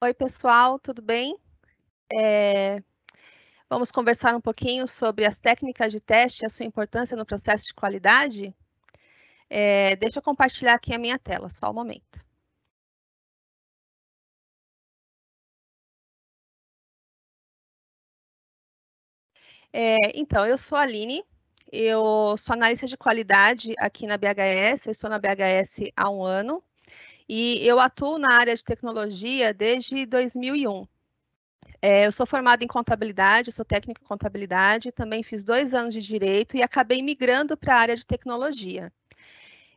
Oi, pessoal, tudo bem? É... Vamos conversar um pouquinho sobre as técnicas de teste e a sua importância no processo de qualidade? É... Deixa eu compartilhar aqui a minha tela, só um momento. É... Então, eu sou a Aline, eu sou analista de qualidade aqui na BHS, eu estou na BHS há um ano e eu atuo na área de tecnologia desde 2001. É, eu sou formada em contabilidade, sou técnica em contabilidade, também fiz dois anos de direito e acabei migrando para a área de tecnologia.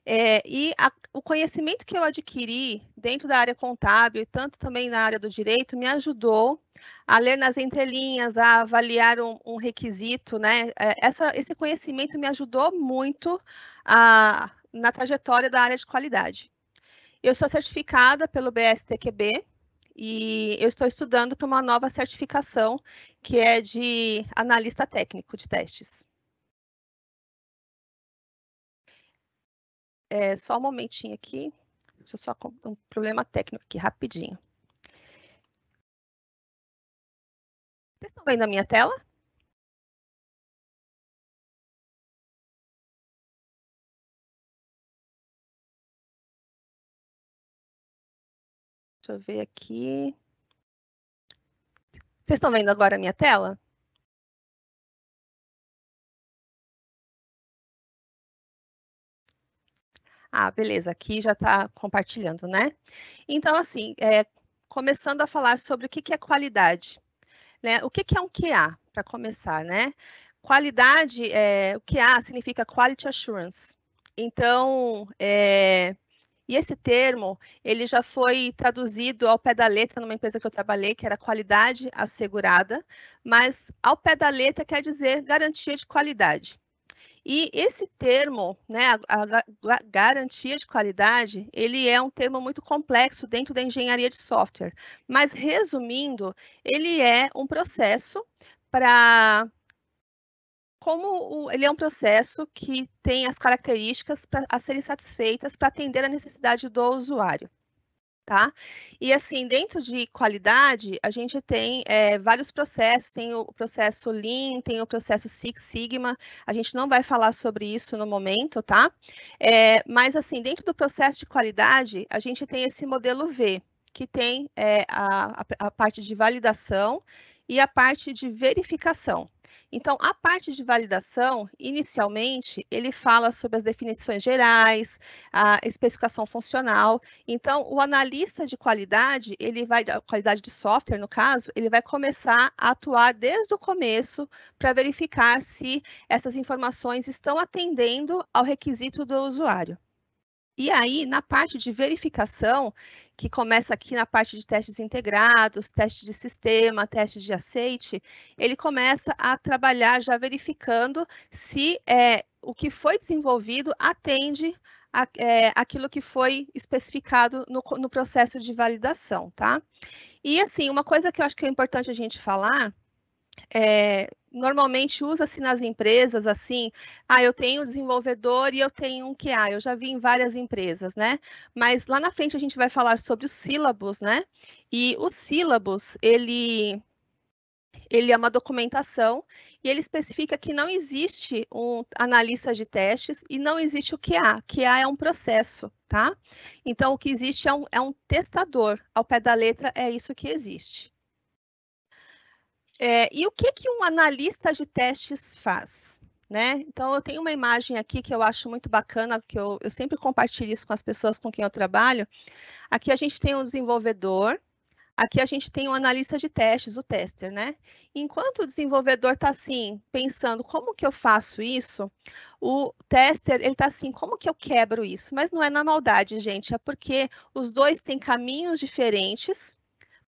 É, e a, o conhecimento que eu adquiri dentro da área contábil e tanto também na área do direito me ajudou a ler nas entrelinhas, a avaliar um, um requisito, né? É, essa, esse conhecimento me ajudou muito a, na trajetória da área de qualidade. Eu sou certificada pelo BSTQB e eu estou estudando para uma nova certificação que é de analista técnico de testes. É, só um momentinho aqui. Deixa eu só um problema técnico aqui rapidinho. Vocês estão vendo a minha tela? Deixa eu ver aqui. Vocês estão vendo agora a minha tela? Ah, beleza, aqui já está compartilhando, né? Então, assim, é, começando a falar sobre o que, que é qualidade. Né? O que, que é um QA, para começar, né? Qualidade, é, o QA significa Quality Assurance. Então, é, e esse termo, ele já foi traduzido ao pé da letra numa empresa que eu trabalhei, que era qualidade assegurada, mas ao pé da letra quer dizer garantia de qualidade. E esse termo, né, a, a, a, garantia de qualidade, ele é um termo muito complexo dentro da engenharia de software. Mas resumindo, ele é um processo para como o, ele é um processo que tem as características pra, a serem satisfeitas para atender a necessidade do usuário. Tá? E assim, dentro de qualidade, a gente tem é, vários processos, tem o processo Lean, tem o processo Six Sigma, a gente não vai falar sobre isso no momento, tá? É, mas assim, dentro do processo de qualidade, a gente tem esse modelo V, que tem é, a, a parte de validação e a parte de verificação, então, a parte de validação, inicialmente, ele fala sobre as definições gerais, a especificação funcional. Então, o analista de qualidade, ele vai, qualidade de software, no caso, ele vai começar a atuar desde o começo para verificar se essas informações estão atendendo ao requisito do usuário. E aí, na parte de verificação, que começa aqui na parte de testes integrados, teste de sistema, teste de aceite, ele começa a trabalhar já verificando se é, o que foi desenvolvido atende a, é, aquilo que foi especificado no, no processo de validação, tá? E assim, uma coisa que eu acho que é importante a gente falar é, normalmente usa-se nas empresas assim, ah, eu tenho um desenvolvedor e eu tenho um QA, eu já vi em várias empresas, né? Mas lá na frente a gente vai falar sobre os sílabos, né? E os sílabos, ele ele é uma documentação e ele especifica que não existe um analista de testes e não existe o QA. QA é um processo, tá? Então, o que existe é um, é um testador. Ao pé da letra, é isso que existe. É, e o que, que um analista de testes faz? Né? Então, eu tenho uma imagem aqui que eu acho muito bacana, que eu, eu sempre compartilho isso com as pessoas com quem eu trabalho. Aqui a gente tem um desenvolvedor, aqui a gente tem um analista de testes, o tester, né? Enquanto o desenvolvedor está assim, pensando como que eu faço isso, o tester ele está assim, como que eu quebro isso? Mas não é na maldade, gente, é porque os dois têm caminhos diferentes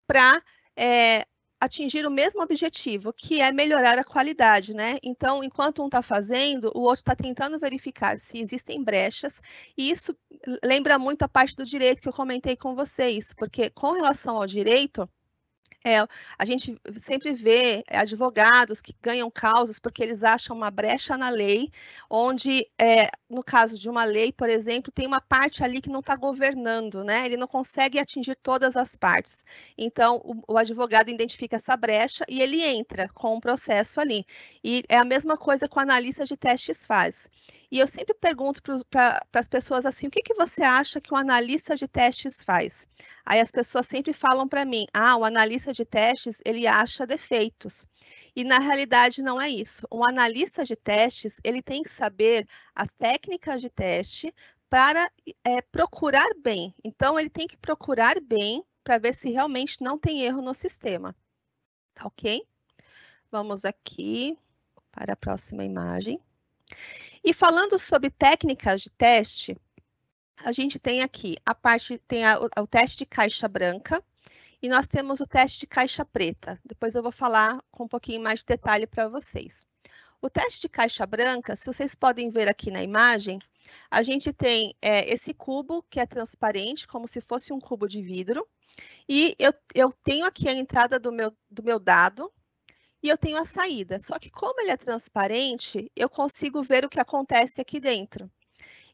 para é, atingir o mesmo objetivo, que é melhorar a qualidade, né? Então, enquanto um está fazendo, o outro está tentando verificar se existem brechas, e isso lembra muito a parte do direito que eu comentei com vocês, porque com relação ao direito, é, a gente sempre vê eh, advogados que ganham causas porque eles acham uma brecha na lei, onde, é, no caso de uma lei, por exemplo, tem uma parte ali que não está governando, né? Ele não consegue atingir todas as partes. Então, o, o, advogado identifica essa brecha e ele entra com o um processo ali. E é a mesma coisa que o analista de testes faz. E eu sempre pergunto para as pessoas assim: o que, que você acha que um analista de testes faz? Aí as pessoas sempre falam para mim: ah, o analista de testes ele acha defeitos. E na realidade não é isso. Um analista de testes ele tem que saber as técnicas de teste para é, procurar bem. Então ele tem que procurar bem para ver se realmente não tem erro no sistema. Tá ok? Vamos aqui para a próxima imagem. E falando sobre técnicas de teste, a gente tem aqui a parte, tem a, o, o teste de caixa branca, e nós temos o teste de caixa preta. Depois eu vou falar com um pouquinho mais de detalhe para vocês. O teste de caixa branca, se vocês podem ver aqui na imagem, a gente tem é, esse cubo que é transparente, como se fosse um cubo de vidro. E eu, eu tenho aqui a entrada do meu, do meu dado, e eu tenho a saída. Só que como ele é transparente, eu consigo ver o que acontece aqui dentro.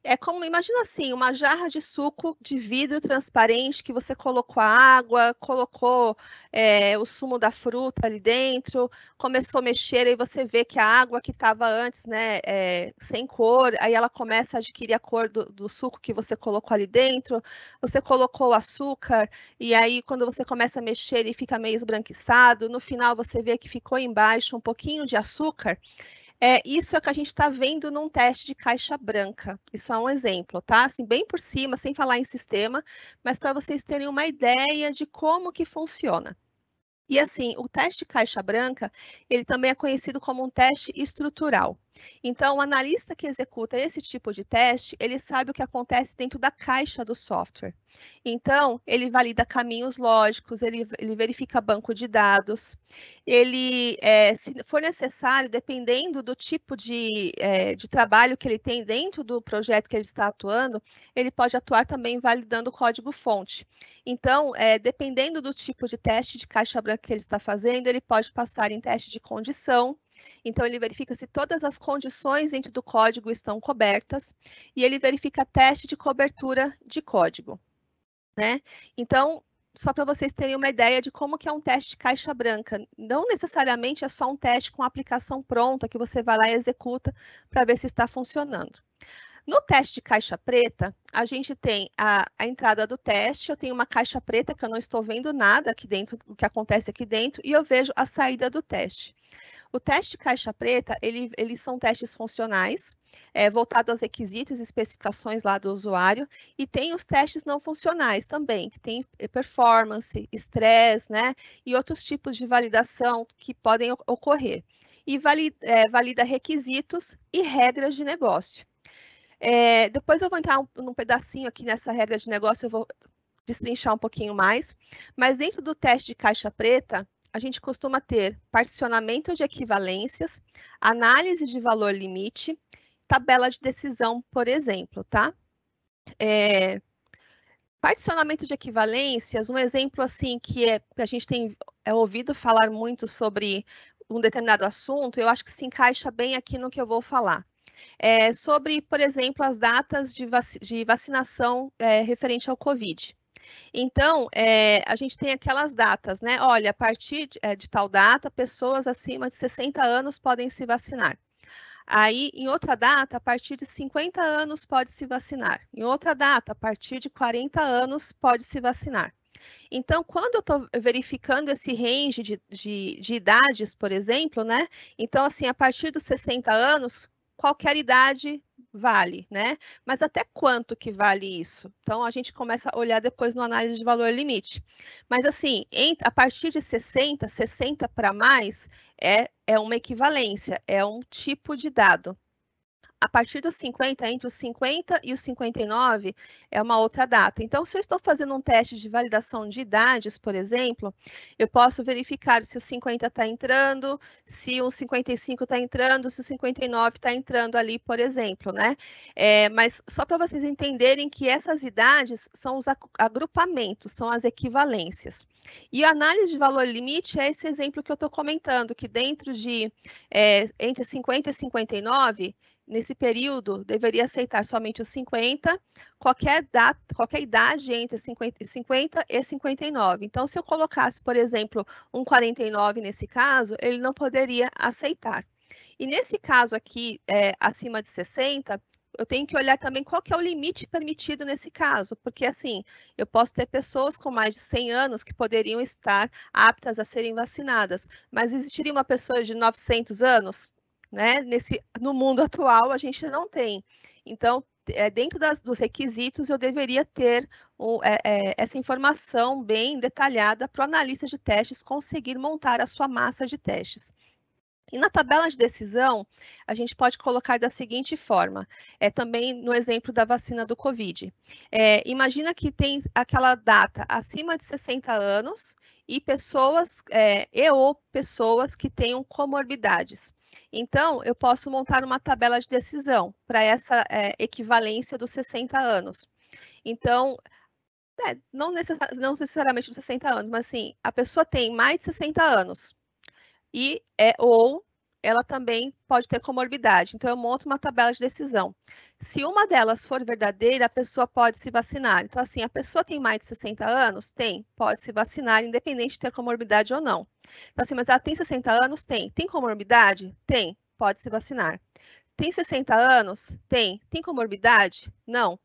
É como, imagina assim, uma jarra de suco de vidro transparente que você colocou a água, colocou é, o sumo da fruta ali dentro, começou a mexer e você vê que a água que estava antes, né, é, sem cor, aí ela começa a adquirir a cor do, do suco que você colocou ali dentro. Você colocou o açúcar e aí quando você começa a mexer ele fica meio esbranquiçado. No final você vê que ficou embaixo um pouquinho de açúcar. É, isso é que a gente está vendo num teste de caixa branca. Isso é um exemplo, tá? Assim, bem por cima, sem falar em sistema, mas para vocês terem uma ideia de como que funciona. E assim, o teste de caixa branca, ele também é conhecido como um teste estrutural. Então, o analista que executa esse tipo de teste, ele sabe o que acontece dentro da caixa do software. Então, ele valida caminhos lógicos, ele, ele verifica banco de dados, ele, é, se for necessário, dependendo do tipo de, é, de trabalho que ele tem dentro do projeto que ele está atuando, ele pode atuar também validando o código-fonte. Então, é, dependendo do tipo de teste de caixa branca que ele está fazendo, ele pode passar em teste de condição, então, ele verifica se todas as condições dentro do código estão cobertas e ele verifica teste de cobertura de código né? Então, só para vocês terem uma ideia de como que é um teste de caixa branca. Não necessariamente é só um teste com a aplicação pronta que você vai lá e executa para ver se está funcionando. No teste de caixa preta, a gente tem a, a, entrada do teste, eu tenho uma caixa preta que eu não estou vendo nada aqui dentro, o que acontece aqui dentro, e eu vejo a saída do teste. O teste de caixa preta, ele, eles são testes funcionais, é, voltado aos requisitos e especificações lá do usuário, e tem os testes não funcionais também, que tem eh, performance, estresse, né, e outros tipos de validação que podem ocorrer. E valida, é, eh, valida requisitos e regras de negócio. É, depois eu vou entrar um, num pedacinho aqui nessa regra de negócio, eu vou destrinchar um pouquinho mais, mas dentro do teste de caixa preta, a gente costuma ter particionamento de equivalências, análise de valor limite, tabela de decisão, por exemplo, tá? É, particionamento de equivalências, um exemplo assim que é, a gente tem é, ouvido falar muito sobre um determinado assunto, eu acho que se encaixa bem aqui no que eu vou falar. É, sobre, por exemplo, as datas de, vac de vacinação é, referente ao Covid. Então, é, a gente tem aquelas datas, né? Olha, a partir de, é, de, tal data, pessoas acima de 60 anos podem se vacinar. Aí, em outra data, a partir de 50 anos pode se vacinar. Em outra data, a partir de 40 anos pode se vacinar. Então, quando eu estou verificando esse range de, de, de, idades, por exemplo, né? Então, assim, a partir dos 60 anos, qualquer idade vale, né? Mas até quanto que vale isso? Então a gente começa a olhar depois no análise de valor limite. Mas assim, em, a partir de 60, 60 para mais é, é uma equivalência, é um tipo de dado, a partir dos 50, entre os 50 e os 59, é uma outra data. Então, se eu estou fazendo um teste de validação de idades, por exemplo, eu posso verificar se o 50 está tá entrando, se o 55 está entrando, se o 59 está entrando ali, por exemplo, né? É, mas só para vocês entenderem que essas idades são os agrupamentos, são as equivalências. E a análise de valor limite é esse exemplo que eu estou comentando, que dentro de é, entre 50 e 59 nesse período, deveria aceitar somente os 50, qualquer, data, qualquer idade entre 50, 50 e 59. Então, se eu colocasse, por exemplo, um 49 nesse caso, ele não poderia aceitar. E nesse caso aqui, é, acima de 60, eu tenho que olhar também qual que é o limite permitido nesse caso, porque assim, eu posso ter pessoas com mais de 100 anos que poderiam estar aptas a serem vacinadas, mas existiria uma pessoa de 900 anos? né? Nesse, no mundo atual a gente não tem. Então, é, dentro das, dos requisitos, eu deveria ter o, é, é, essa informação bem detalhada para o analista de testes conseguir montar a sua massa de testes. E na tabela de decisão, a gente pode colocar da seguinte forma, é também no exemplo da vacina do Covid. É, imagina que tem aquela data acima de 60 anos e pessoas, é, e ou pessoas que tenham comorbidades. Então, eu posso montar uma tabela de decisão para essa é, equivalência dos 60 anos. Então, é, não, necess, não, necessariamente dos 60 anos, mas assim, a pessoa tem mais de 60 anos e é, ou ela também pode ter comorbidade. Então, eu monto uma tabela de decisão. Se uma delas for verdadeira, a pessoa pode se vacinar. Então, assim, a pessoa tem mais de 60 anos? Tem, pode se vacinar, independente de ter comorbidade ou não. Então, assim, mas ela tem 60 anos? Tem. Tem comorbidade? Tem, pode se vacinar. Tem 60 anos? Tem. Tem comorbidade? Não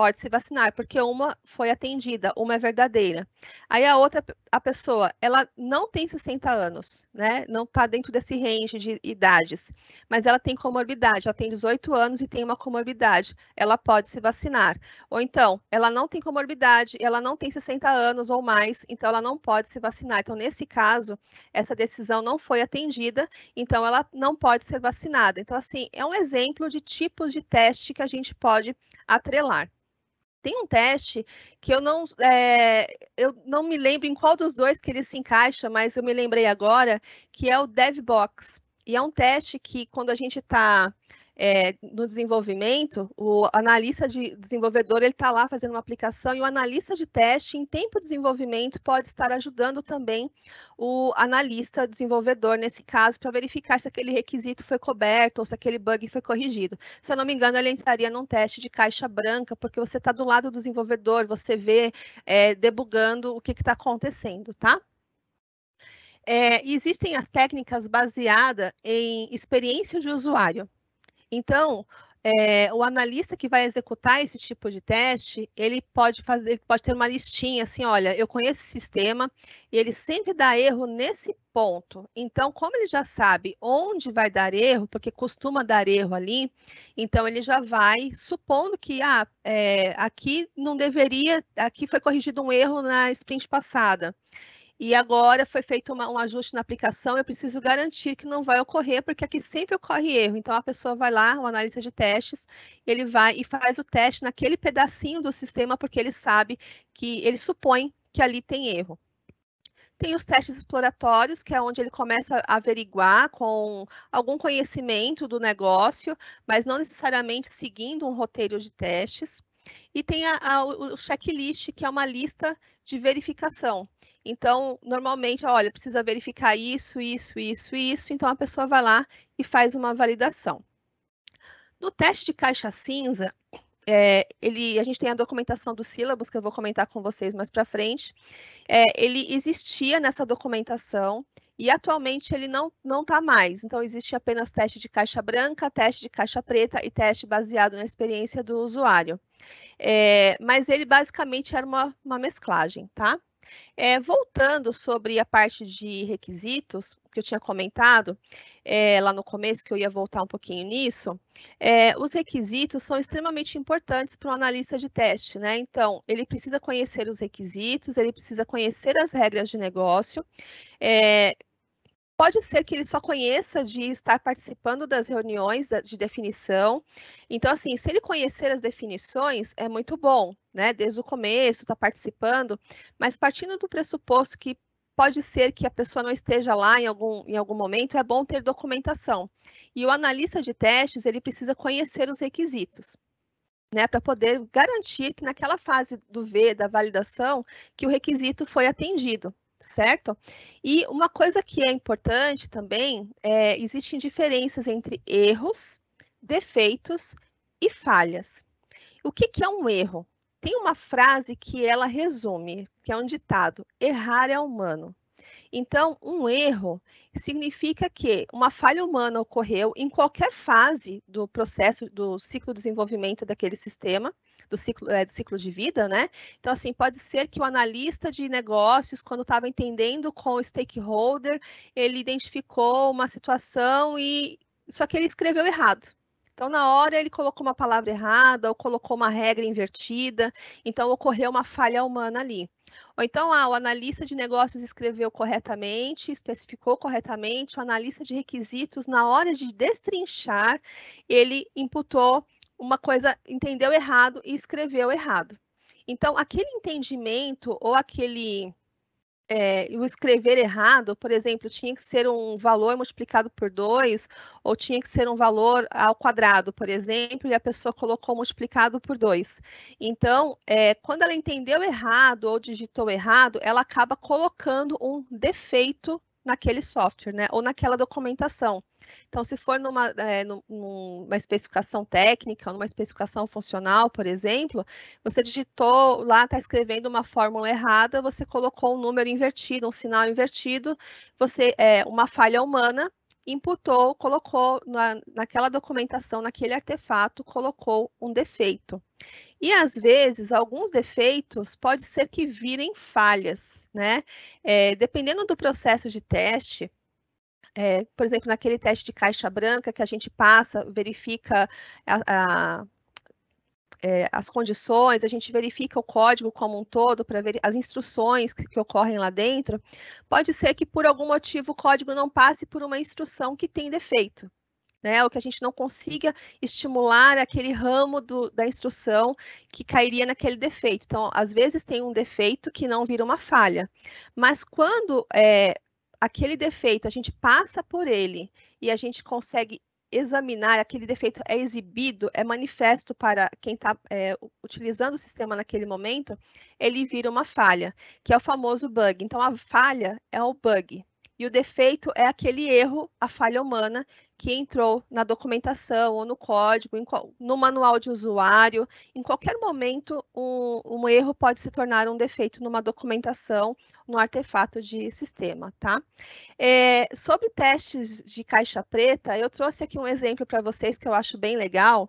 pode se vacinar, porque uma foi atendida, uma é verdadeira. Aí a outra, a pessoa, ela não tem 60 anos, né? Não está dentro desse range de idades, mas ela tem comorbidade, ela tem 18 anos e tem uma comorbidade, ela pode se vacinar. Ou então, ela não tem comorbidade, ela não tem 60 anos ou mais, então ela não pode se vacinar. Então, nesse caso, essa decisão não foi atendida, então ela não pode ser vacinada. Então, assim, é um exemplo de tipos de teste que a gente pode atrelar tem um teste que eu não, é, eu não me lembro em qual dos dois que ele se encaixa, mas eu me lembrei agora, que é o DevBox. E é um teste que, quando a gente está é, no desenvolvimento, o analista de desenvolvedor ele está lá fazendo uma aplicação e o analista de teste em tempo de desenvolvimento pode estar ajudando também o analista desenvolvedor nesse caso para verificar se aquele requisito foi coberto ou se aquele bug foi corrigido. Se eu não me engano, ele entraria num teste de caixa branca porque você está do lado do desenvolvedor, você vê é, debugando o que está acontecendo, tá? É, existem as técnicas baseadas em experiência de usuário. Então, é, o analista que vai executar esse tipo de teste, ele pode fazer, ele pode ter uma listinha assim, olha, eu conheço esse sistema e ele sempre dá erro nesse ponto. Então, como ele já sabe onde vai dar erro, porque costuma dar erro ali, então ele já vai supondo que ah, é, aqui não deveria, aqui foi corrigido um erro na sprint passada e agora foi feito uma, um ajuste na aplicação, eu preciso garantir que não vai ocorrer, porque aqui sempre ocorre erro. Então, a pessoa vai lá, o analista de testes, ele vai e faz o teste naquele pedacinho do sistema, porque ele sabe que, ele supõe que ali tem erro. Tem os testes exploratórios, que é onde ele começa a averiguar com algum conhecimento do negócio, mas não necessariamente seguindo um roteiro de testes. E tem a, a, o checklist, que é uma lista de verificação. Então, normalmente, olha, precisa verificar isso, isso, isso, isso. Então, a pessoa vai lá e faz uma validação. No teste de caixa cinza, é, ele, a gente tem a documentação dos sílabos, que eu vou comentar com vocês mais para frente. É, ele existia nessa documentação e atualmente ele não não está mais. Então, existe apenas teste de caixa branca, teste de caixa preta e teste baseado na experiência do usuário. É, mas ele basicamente era uma, uma mesclagem, tá? É, voltando sobre a parte de requisitos, que eu tinha comentado é, lá no começo, que eu ia voltar um pouquinho nisso, é, os requisitos são extremamente importantes para o analista de teste, né? Então, ele precisa conhecer os requisitos, ele precisa conhecer as regras de negócio, é, Pode ser que ele só conheça de estar participando das reuniões de definição. Então, assim, se ele conhecer as definições, é muito bom, né? Desde o começo, está participando, mas partindo do pressuposto que pode ser que a pessoa não esteja lá em algum, em algum momento, é bom ter documentação. E o analista de testes, ele precisa conhecer os requisitos. Né, para poder garantir que naquela fase do V, da validação, que o requisito foi atendido certo? E uma coisa que é importante também é existem diferenças entre erros, defeitos e falhas. O que, que é um erro? Tem uma frase que ela resume, que é um ditado: errar é humano. Então, um erro significa que uma falha humana ocorreu em qualquer fase do processo do ciclo de desenvolvimento daquele sistema do ciclo, é, do ciclo de vida, né? Então, assim, pode ser que o analista de negócios, quando estava entendendo com o stakeholder, ele identificou uma situação e só que ele escreveu errado. Então, na hora, ele colocou uma palavra errada ou colocou uma regra invertida, então ocorreu uma falha humana ali. Ou então, ah, o analista de negócios escreveu corretamente, especificou corretamente, o analista de requisitos, na hora de destrinchar, ele imputou uma coisa, entendeu errado e escreveu errado. Então, aquele entendimento ou aquele é, o escrever errado, por exemplo, tinha que ser um valor multiplicado por 2, ou tinha que ser um valor ao quadrado, por exemplo, e a pessoa colocou multiplicado por 2. Então, é, quando ela entendeu errado ou digitou errado, ela acaba colocando um defeito naquele software, né? Ou naquela documentação. Então, se for numa, é, numa especificação técnica, numa especificação funcional, por exemplo, você digitou lá, está escrevendo uma fórmula errada, você colocou um número invertido, um sinal invertido, você é uma falha humana, imputou, colocou na, naquela documentação, naquele artefato, colocou um defeito. E às vezes alguns defeitos pode ser que virem falhas, né? É, dependendo do processo de teste, é, por exemplo, naquele teste de caixa branca que a gente passa, verifica a, a, é, as condições, a gente verifica o código como um todo para ver as instruções que, que, ocorrem lá dentro. Pode ser que por algum motivo o código não passe por uma instrução que tem defeito né? que a gente não consiga estimular aquele ramo do, da instrução que cairia naquele defeito. Então, às vezes tem um defeito que não vira uma falha, mas quando é, aquele defeito a gente passa por ele e a gente consegue examinar aquele defeito é exibido, é manifesto para quem está é, utilizando o sistema naquele momento, ele vira uma falha, que é o famoso bug. Então, a falha é o bug, e o defeito é aquele erro, a falha humana que entrou na documentação ou no código, em, no manual de usuário. Em qualquer momento, um, um erro pode se tornar um defeito numa documentação no artefato de sistema, tá? É, sobre testes de caixa preta, eu trouxe aqui um exemplo para vocês que eu acho bem legal.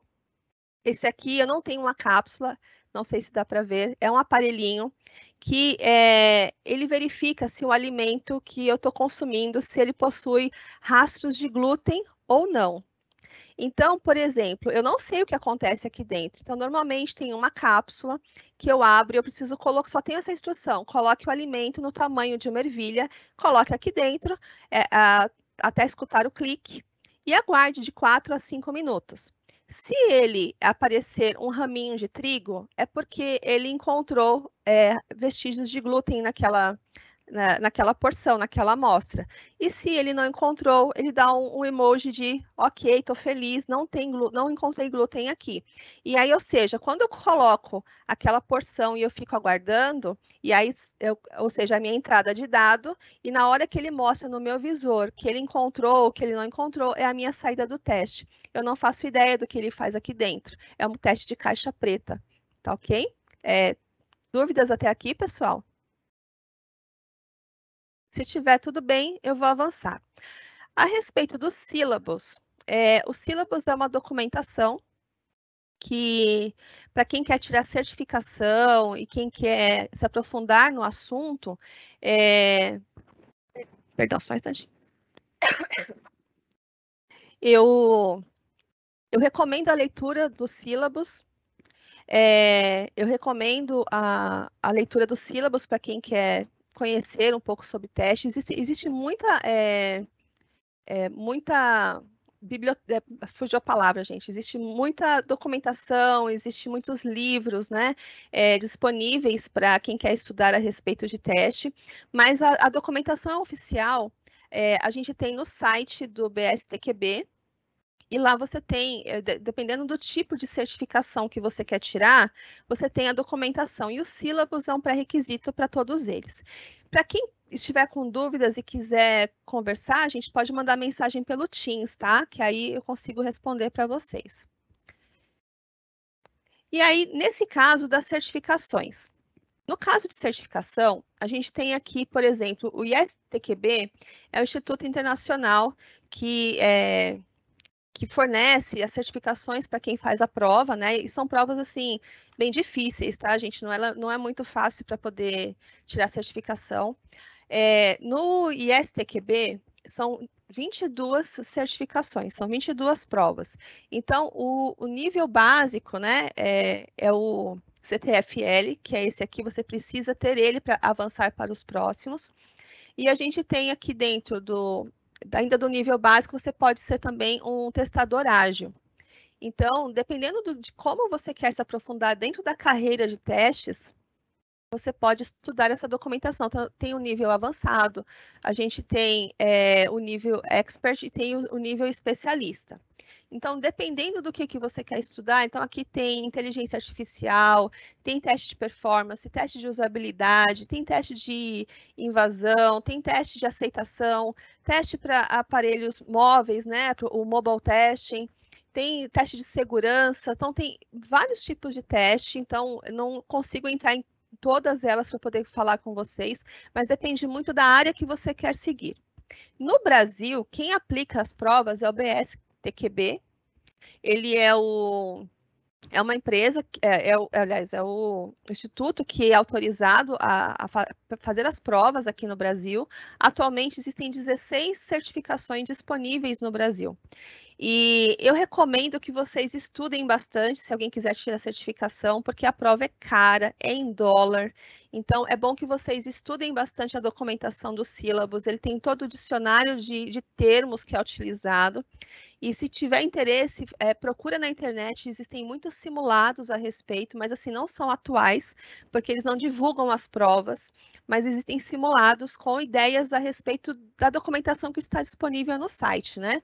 Esse aqui eu não tenho uma cápsula, não sei se dá para ver, é um aparelhinho que é, ele verifica se o alimento que eu estou consumindo, se ele possui rastros de glúten ou não. Então, por exemplo, eu não sei o que acontece aqui dentro. Então, normalmente tem uma cápsula que eu abro e eu preciso colocar, só tem essa instrução: coloque o alimento no tamanho de uma ervilha, coloque aqui dentro é, a, até escutar o clique e aguarde de 4 a 5 minutos. Se ele aparecer um raminho de trigo, é porque ele encontrou é, vestígios de glúten naquela, naquela porção, naquela amostra. E se ele não encontrou, ele dá um, um emoji de ok, estou feliz, não, tem, não encontrei glúten aqui. E aí, ou seja, quando eu coloco aquela porção e eu fico aguardando, e aí, eu, ou seja, a minha entrada de dado, e na hora que ele mostra no meu visor que ele encontrou, que ele não encontrou, é a minha saída do teste. Eu não faço ideia do que ele faz aqui dentro. É um teste de caixa preta, tá ok? É, dúvidas até aqui, pessoal? Se tiver tudo bem, eu vou avançar. A respeito dos sílabos, é, o sílabos é uma documentação que, para quem quer tirar certificação e quem quer se aprofundar no assunto, é... perdão, só um instantinho. Eu, eu recomendo a leitura dos sílabos. É, eu recomendo a, a leitura dos sílabos para quem quer conhecer um pouco sobre teste. Existe, existe muita. É, é, muita biblioteca, eh, fugiu a palavra, gente. Existe muita documentação, existe muitos livros, né, é, disponíveis para quem quer estudar a respeito de teste, mas a, a documentação oficial é, a gente tem no site do BSTQB, e lá você tem, eh, dependendo do tipo de certificação que você quer tirar, você tem a documentação. E os sílabos é um pré-requisito para todos eles. Para quem estiver com dúvidas e quiser conversar, a gente pode mandar mensagem pelo Teams, tá? Que aí eu consigo responder para vocês. E aí, nesse caso das certificações. No caso de certificação, a gente tem aqui, por exemplo, o ISTQB é o Instituto Internacional que é, que fornece as certificações para quem faz a prova, né? E são provas assim bem difíceis, tá, gente? Não é, não é muito fácil para poder tirar a certificação. É, no ISTQB são 22 certificações, são 22 provas. Então, o, o nível básico, né, é, é o CTFL, que é esse aqui, você precisa ter ele para avançar para os próximos. E a gente tem aqui dentro do ainda do nível básico, você pode ser também um testador ágil. Então, dependendo do, de como você quer se aprofundar dentro da carreira de testes, você pode estudar essa documentação. Então, tem o um nível avançado, a gente tem é, o nível expert e tem o, o nível especialista. Então, dependendo do que, que você quer estudar, então aqui tem inteligência artificial, tem teste de performance, teste de usabilidade, tem teste de invasão, tem teste de aceitação, teste para aparelhos móveis, né, o mobile testing, tem teste de segurança, então tem vários tipos de teste, então não consigo entrar em todas elas para poder falar com vocês, mas depende muito da área que você quer seguir. No Brasil, quem aplica as provas é o BS TQB. Ele é o é uma empresa, é, é, aliás, é o instituto que é autorizado a, a fa fazer as provas aqui no Brasil. Atualmente existem 16 certificações disponíveis no Brasil. E eu recomendo que vocês estudem bastante, se alguém quiser tirar a certificação, porque a prova é cara, é em dólar. Então, é bom que vocês estudem bastante a documentação dos sílabos. Ele tem todo o dicionário de, de termos que é utilizado. E se tiver interesse, é, procura na internet. Existem muitos simulados a respeito, mas assim não são atuais, porque eles não divulgam as provas. Mas existem simulados com ideias a respeito da documentação que está disponível no site, né?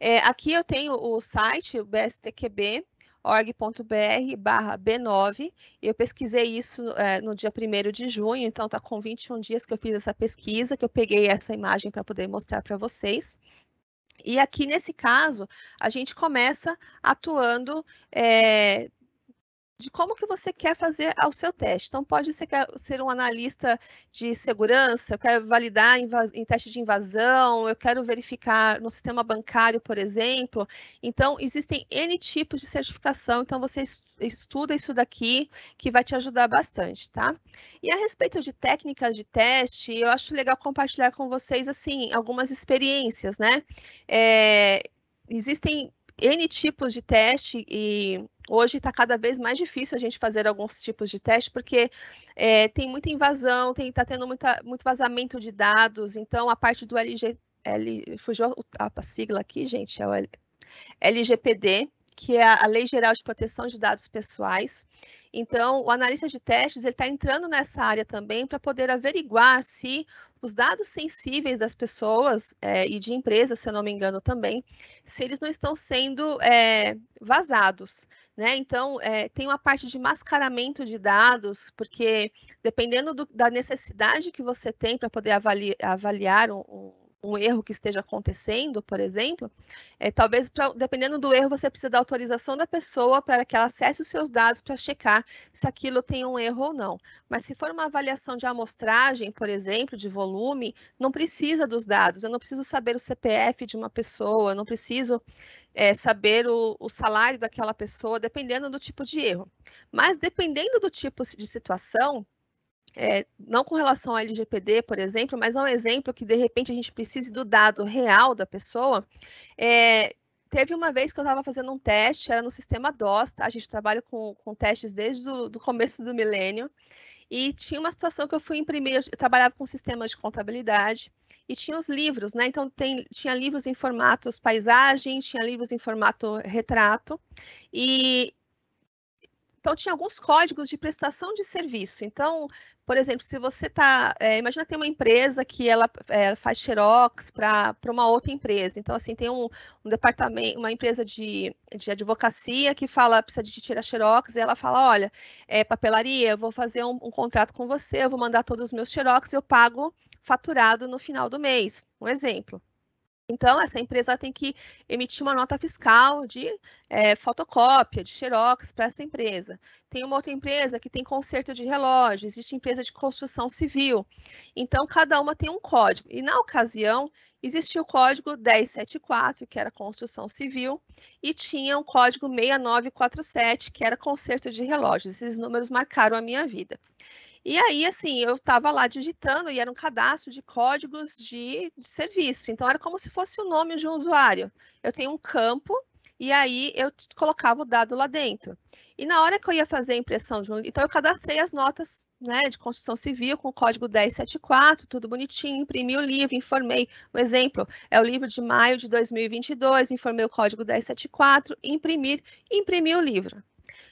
É, aqui eu tenho o site, o bstqb, org.br barra B9. Eu pesquisei isso é, no dia 1 de junho, então está com 21 dias que eu fiz essa pesquisa, que eu peguei essa imagem para poder mostrar para vocês. E aqui, nesse caso, a gente começa atuando é, de como que você quer fazer o seu teste. Então, pode ser, ser um analista de segurança, eu quero validar em, em, teste de invasão, eu quero verificar no sistema bancário, por exemplo. Então, existem N tipos de certificação, então você estuda isso daqui, que vai te ajudar bastante, tá? E a respeito de técnicas de teste, eu acho legal compartilhar com vocês, assim, algumas experiências, né? É, existem N tipos de teste e hoje está cada vez mais difícil a gente fazer alguns tipos de teste porque é, tem muita invasão, está tendo muita, muito vazamento de dados, então a parte do LG, L, fugiu a, a sigla aqui, gente, é o LGPD, que é a Lei Geral de Proteção de Dados Pessoais. Então, o analista de testes ele está entrando nessa área também para poder averiguar se os dados sensíveis das pessoas é, e de empresas, se eu não me engano também, se eles não estão sendo é, vazados. Né? Então, é, tem uma parte de mascaramento de dados, porque dependendo do, da necessidade que você tem para poder avali, avaliar um, um um erro que esteja acontecendo, por exemplo, é, talvez, pra, dependendo do erro, você precisa da autorização da pessoa para que ela acesse os seus dados para checar se aquilo tem um erro ou não. Mas se for uma avaliação de amostragem, por exemplo, de volume, não precisa dos dados. Eu não preciso saber o CPF de uma pessoa, eu não preciso é, saber o, o salário daquela pessoa, dependendo do tipo de erro. Mas dependendo do tipo de situação, é, não com relação ao LGPD, por exemplo, mas é um exemplo que de repente a gente precise do dado real da pessoa. É, teve uma vez que eu estava fazendo um teste, era no sistema DOS, tá? a gente trabalha com, com testes desde o começo do milênio, e tinha uma situação que eu fui imprimir, eu trabalhava com sistemas de contabilidade, e tinha os livros, né? Então, tem, tinha livros em formatos paisagem, tinha livros em formato retrato, e então tinha alguns códigos de prestação de serviço. Então, por exemplo, se você está, é, eh, imagina tem uma empresa que ela é, faz xerox para uma outra empresa. Então, assim, tem um, um, departamento, uma empresa de, de advocacia que fala, precisa de tirar xerox, e ela fala, olha, é, papelaria, eu vou fazer um, um contrato com você, eu vou mandar todos os meus xerox, eu pago faturado no final do mês. Um exemplo. Então, essa empresa tem que emitir uma nota fiscal de é, fotocópia, de xerox para essa empresa. Tem uma outra empresa que tem conserto de relógio, existe empresa de construção civil. Então, cada uma tem um código. E, na ocasião, existia o código 1074, que era construção civil, e tinha o código 6947, que era conserto de relógios. Esses números marcaram a minha vida. E aí, assim, eu estava lá digitando e era um cadastro de códigos de, de serviço. Então, era como se fosse o nome de um usuário. Eu tenho um campo e aí eu colocava o dado lá dentro. E na hora que eu ia fazer a impressão de um. Então, eu cadastrei as notas né, de construção civil com o código 1074, tudo bonitinho, imprimi o livro, informei. Um exemplo é o livro de maio de 2022, informei o código 1074, imprimir, imprimi o livro.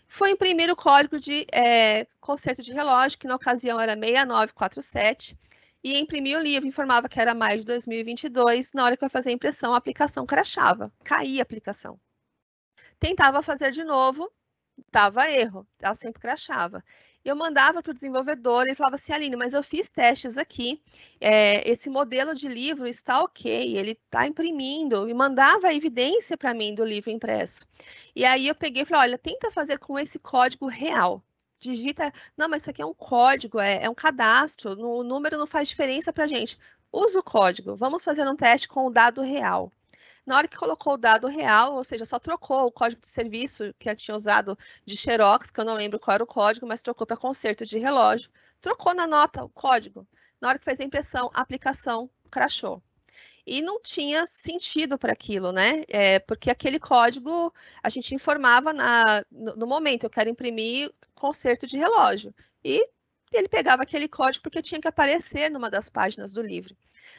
Foi imprimir o código de é, conceito de relógio, que na ocasião era 6947, e imprimia o livro, informava que era mais de 2022. Na hora que eu fazia a impressão, a aplicação crachava, caía a aplicação. Tentava fazer de novo, dava erro, ela sempre crachava. Eu mandava para o desenvolvedor e falava assim, Aline, mas eu fiz testes aqui, é, esse modelo de livro está ok, ele está imprimindo, e mandava a evidência para mim do livro impresso. E aí eu peguei e falei, olha, tenta fazer com esse código real digita, não, mas isso aqui é um código, é, é um cadastro, o número não faz diferença para a gente. Usa o código, vamos fazer um teste com o dado real. Na hora que colocou o dado real, ou seja, só trocou o código de serviço que eu tinha usado de Xerox, que eu não lembro qual era o código, mas trocou para conserto de relógio, trocou na nota o código. Na hora que fez a impressão, a aplicação crashou e não tinha sentido para aquilo, né? É, porque aquele código a gente informava na, no, no momento, eu quero imprimir conserto de relógio. E ele pegava aquele código porque tinha que aparecer numa das páginas do livro.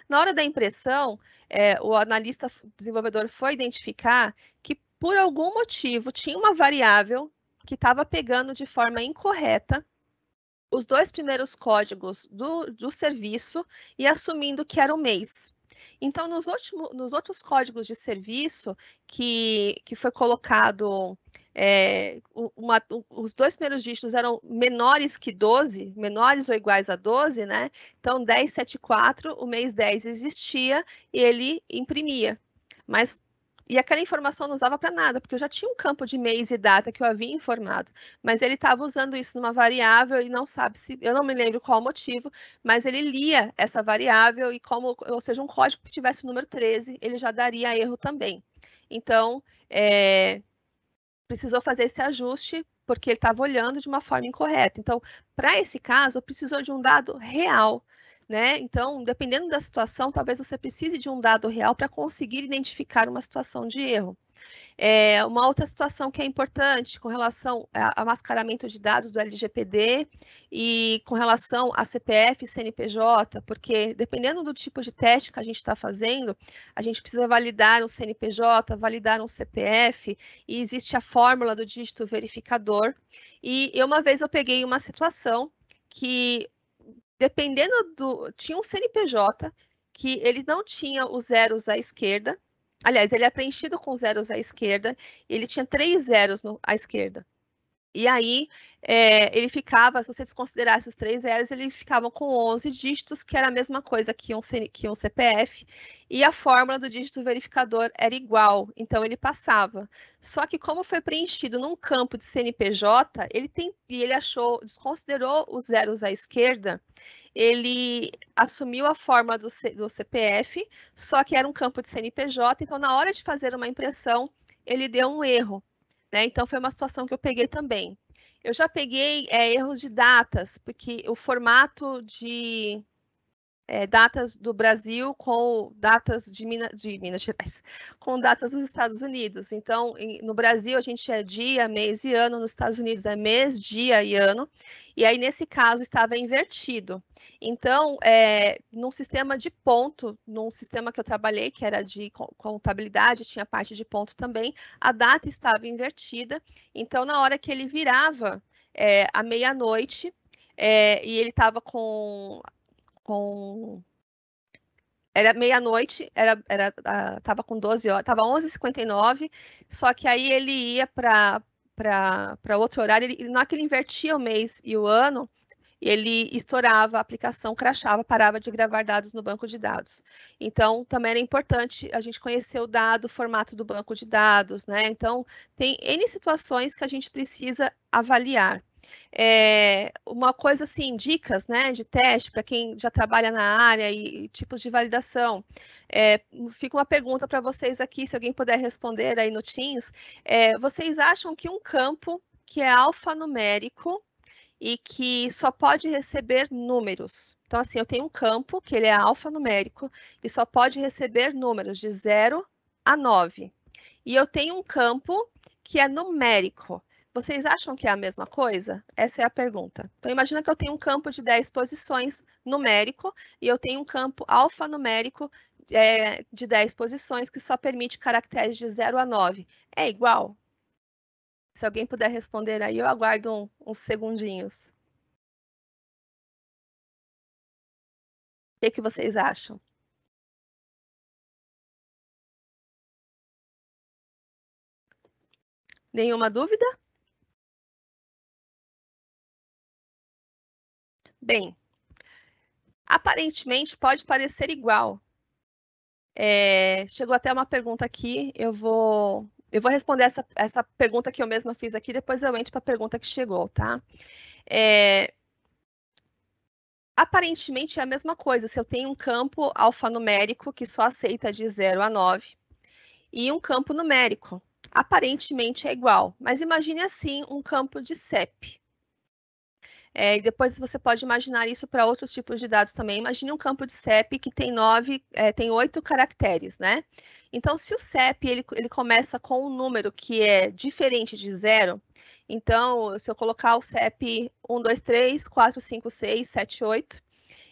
Na hora da impressão, é, o analista desenvolvedor foi identificar que, por algum motivo, tinha uma variável que estava pegando de forma incorreta os dois primeiros códigos do, do serviço e assumindo que era o mês. Então, nos, nos outros códigos de serviço que, que foi colocado é, uma, os dois primeiros dígitos eram menores que 12, menores ou iguais a 12, né? Então, 1074, o mês 10 existia e ele imprimia. Mas e aquela informação não usava para nada, porque eu já tinha um campo de mês e data que eu havia informado, mas ele estava usando isso numa variável e não sabe se, eu não me lembro qual o motivo, mas ele lia essa variável e como, ou seja, um código que tivesse o número 13, ele já daria erro também. Então, é, precisou fazer esse ajuste porque ele estava olhando de uma forma incorreta. Então, para esse caso, precisou de um dado real, né? Então, dependendo da situação, talvez você precise de um dado real para conseguir identificar uma situação de erro. É, uma outra situação que é importante com relação a, mascaramento de dados do LGPD e com relação a CPF e CNPJ, porque dependendo do tipo de teste que a gente está fazendo, a gente precisa validar um CNPJ, validar um CPF, e existe a fórmula do dígito verificador. E eu, uma vez eu peguei uma situação que dependendo do. Tinha um CNPJ que ele não tinha os zeros à esquerda. Aliás, ele é preenchido com zeros à esquerda, ele tinha três zeros no, à esquerda. E aí é, ele ficava, se você desconsiderasse os três zeros, ele ficava com 11 dígitos, que era a mesma coisa que um, que um CPF, e a fórmula do dígito verificador era igual, então ele passava. Só que como foi preenchido num campo de CNPJ, ele tem, e ele achou, desconsiderou os zeros à esquerda, ele assumiu a fórmula do, C, do CPF, só que era um campo de CNPJ, então na hora de fazer uma impressão, ele deu um erro né? Então, foi uma situação que eu peguei também. Eu já peguei é, erros de datas, porque o formato de é, datas do Brasil com datas de, de Minas Gerais, com datas dos Estados Unidos. Então, em, no Brasil, a gente é dia, mês e ano, nos Estados Unidos é mês, dia e ano, e aí, nesse caso, estava invertido. Então, é, num sistema de ponto, num sistema que eu trabalhei, que era de contabilidade, tinha parte de ponto também, a data estava invertida. Então, na hora que ele virava é, à meia-noite, é, e ele estava com com era meia-noite, era, era, tava com 12 horas, tava 11h59, só que aí ele ia para para outro horário, ele, na hora que ele invertia o mês e o ano, ele estourava a aplicação, crachava, parava de gravar dados no banco de dados. Então, também era importante a gente conhecer o dado, o formato do banco de dados, né? Então, tem N situações que a gente precisa avaliar. É, uma coisa assim, dicas né, de teste para quem já trabalha na área e, e tipos de validação. É, fica uma pergunta para vocês aqui, se alguém puder responder aí no Teams. É, vocês acham que um campo que é alfanumérico e que só pode receber números. Então, assim, eu tenho um campo que ele é alfanumérico e só pode receber números de 0 a 9. E eu tenho um campo que é numérico. Vocês acham que é a mesma coisa? Essa é a pergunta. Então, imagina que eu tenho um campo de 10 posições numérico e eu tenho um campo alfanumérico é, de 10 posições que só permite caracteres de 0 a 9. É igual? Se alguém puder responder aí, eu aguardo um, uns segundinhos. O que, que vocês acham? Nenhuma dúvida? Bem, aparentemente pode parecer igual. É, chegou até uma pergunta aqui, eu vou, eu vou responder essa, essa pergunta que eu mesma fiz aqui, depois eu entro para a pergunta que chegou, tá? É, aparentemente é a mesma coisa, se eu tenho um campo alfanumérico que só aceita de 0 a 9 e um campo numérico, aparentemente é igual, mas imagine assim um campo de CEP. É, e depois você pode imaginar isso para outros tipos de dados também. Imagine um campo de CEP que tem nove, é, tem oito caracteres, né? Então, se o CEP ele, ele começa com um número que é diferente de zero, então, se eu colocar o CEP 1, 2, 3, 4, 5, 6, 7, 8,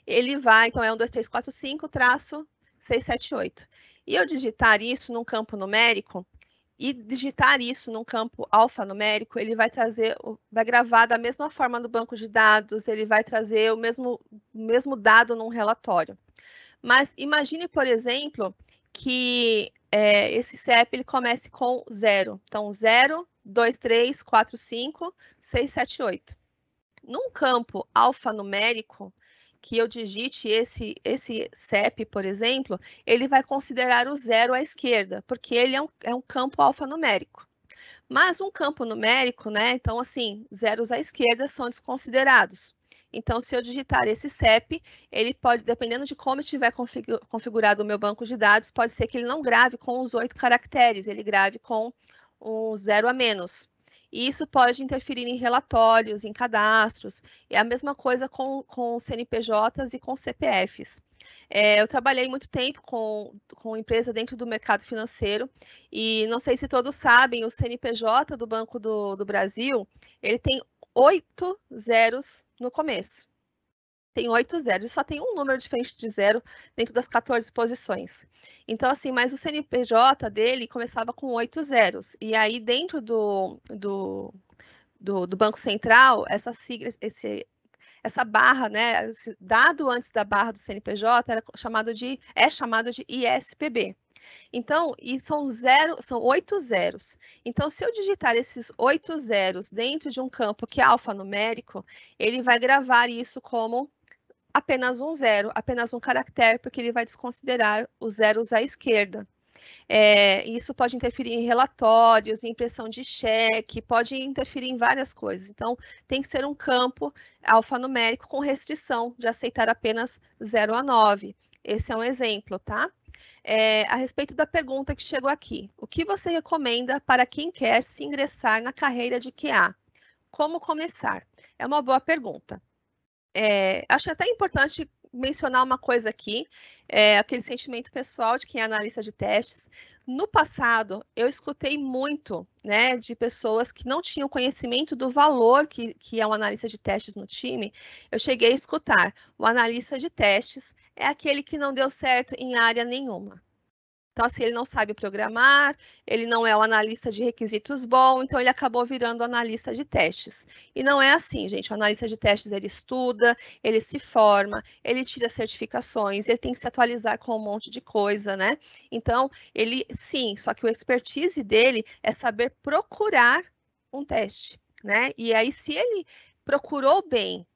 ele vai, então é 1, 2, 3, 4, 5, traço 6, 7, 8. E eu digitar isso num campo numérico, e digitar isso num campo alfanumérico, ele vai trazer, vai gravar da mesma forma no banco de dados, ele vai trazer o mesmo, mesmo dado num relatório. Mas imagine, por exemplo, que é, esse CEP ele comece com zero. Então, 0, 2, 3, 4, 5, 6, 7, 8. Num campo alfanumérico, que eu digite esse, esse CEP, por exemplo, ele vai considerar o zero à esquerda, porque ele é um, é um campo alfanumérico. Mas um campo numérico, né? Então, assim, zeros à esquerda são desconsiderados. Então, se eu digitar esse CEP, ele pode, dependendo de como estiver configurado o meu banco de dados, pode ser que ele não grave com os oito caracteres, ele grave com um zero a menos. E isso pode interferir em relatórios, em cadastros. É a mesma coisa com, com CNPJs e com CPFs. É, eu trabalhei muito tempo com, com empresa dentro do mercado financeiro e não sei se todos sabem, o CNPJ do Banco do, do Brasil, ele tem oito zeros no começo tem oito zeros, só tem um número diferente de zero dentro das 14 posições. Então, assim, mas o CNPJ dele começava com oito zeros. E aí, dentro do, do, do, do Banco Central, essa sigla, esse, essa barra, né, dado antes da barra do CNPJ era chamado de, é chamado de ISPB. Então, e são zero, são oito zeros. Então, se eu digitar esses oito zeros dentro de um campo que é alfanumérico, ele vai gravar isso como apenas um zero, apenas um caractere, porque ele vai desconsiderar os zeros à esquerda. É, isso pode interferir em relatórios, em impressão de cheque, pode interferir em várias coisas. Então, tem que ser um campo alfanumérico com restrição de aceitar apenas 0 a 9. Esse é um exemplo, tá? É, a respeito da pergunta que chegou aqui, o que você recomenda para quem quer se ingressar na carreira de QA? Como começar? É uma boa pergunta é, acho até importante mencionar uma coisa aqui, é, aquele sentimento pessoal de quem é analista de testes. No passado, eu escutei muito né, de pessoas que não tinham conhecimento do valor que, que é um analista de testes no time. Eu cheguei a escutar: o analista de testes é aquele que não deu certo em área nenhuma. Então, assim, ele não sabe programar, ele não é o analista de requisitos bom, então ele acabou virando analista de testes. E não é assim, gente. O analista de testes, ele estuda, ele se forma, ele tira certificações, ele tem que se atualizar com um monte de coisa, né? Então, ele, sim, só que o expertise dele é saber procurar um teste, né? E aí, se ele procurou bem,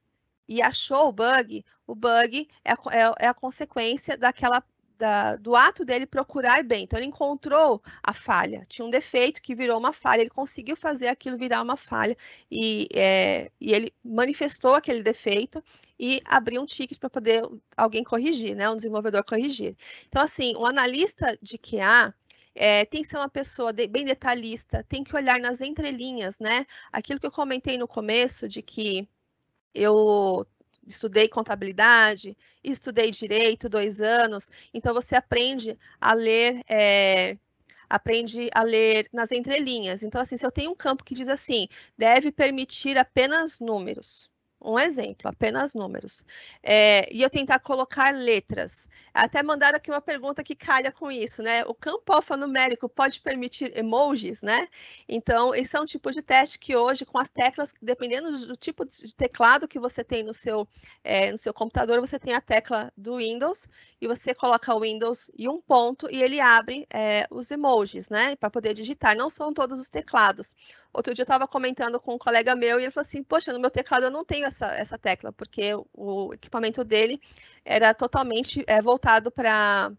e achou o bug, o bug é, é, é a consequência daquela da, do ato dele procurar bem. Então, ele encontrou a falha, tinha um defeito que virou uma falha, ele conseguiu fazer aquilo virar uma falha e, é, e ele manifestou aquele defeito e abriu um ticket para poder alguém corrigir, né? um desenvolvedor corrigir. Então, assim, um analista de QA. É, tem que ser uma pessoa de, bem detalhista, tem que olhar nas entrelinhas, né? Aquilo que eu comentei no começo de que eu estudei contabilidade, estudei direito dois anos, então você aprende a ler, é, aprende a ler nas entrelinhas. Então, assim, se eu tenho um campo que diz assim, deve permitir apenas números, um exemplo, apenas números. É, e eu tentar colocar letras. Até mandaram aqui uma pergunta que calha com isso, né? O campo alfanumérico pode permitir emojis, né? Então, esse é um tipo de teste que hoje, com as teclas, dependendo do tipo de teclado que você tem no seu, é, no seu computador, você tem a tecla do Windows e você coloca o Windows e um ponto e ele abre é, os emojis, né? Para poder digitar. Não são todos os teclados. Outro dia eu estava comentando com um colega meu e ele falou assim: Poxa, no meu teclado eu não tenho essa, essa tecla, porque o equipamento dele era totalmente é, voltado para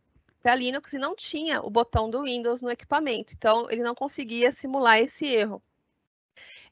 Linux e não tinha o botão do Windows no equipamento, então ele não conseguia simular esse erro.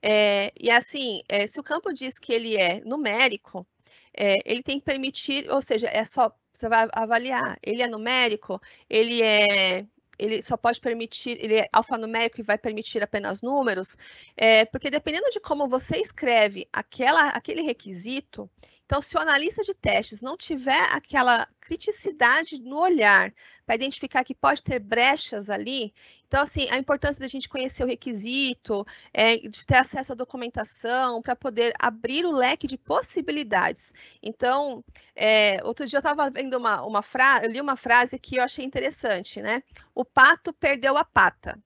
É, e assim, é, se o campo diz que ele é numérico, é, ele tem que permitir, ou seja, é só você vai avaliar. Ele é numérico, ele é ele só pode permitir, ele é alfanumérico e vai permitir apenas números, é, porque dependendo de como você escreve aquela, aquele requisito, então, se o analista de testes não tiver aquela criticidade no olhar para identificar que pode ter brechas ali, então, assim, a importância da gente conhecer o requisito, é, de ter acesso à documentação, para poder abrir o leque de possibilidades. Então, é, outro dia eu estava vendo uma, uma frase, eu li uma frase que eu achei interessante, né? O pato perdeu a pata.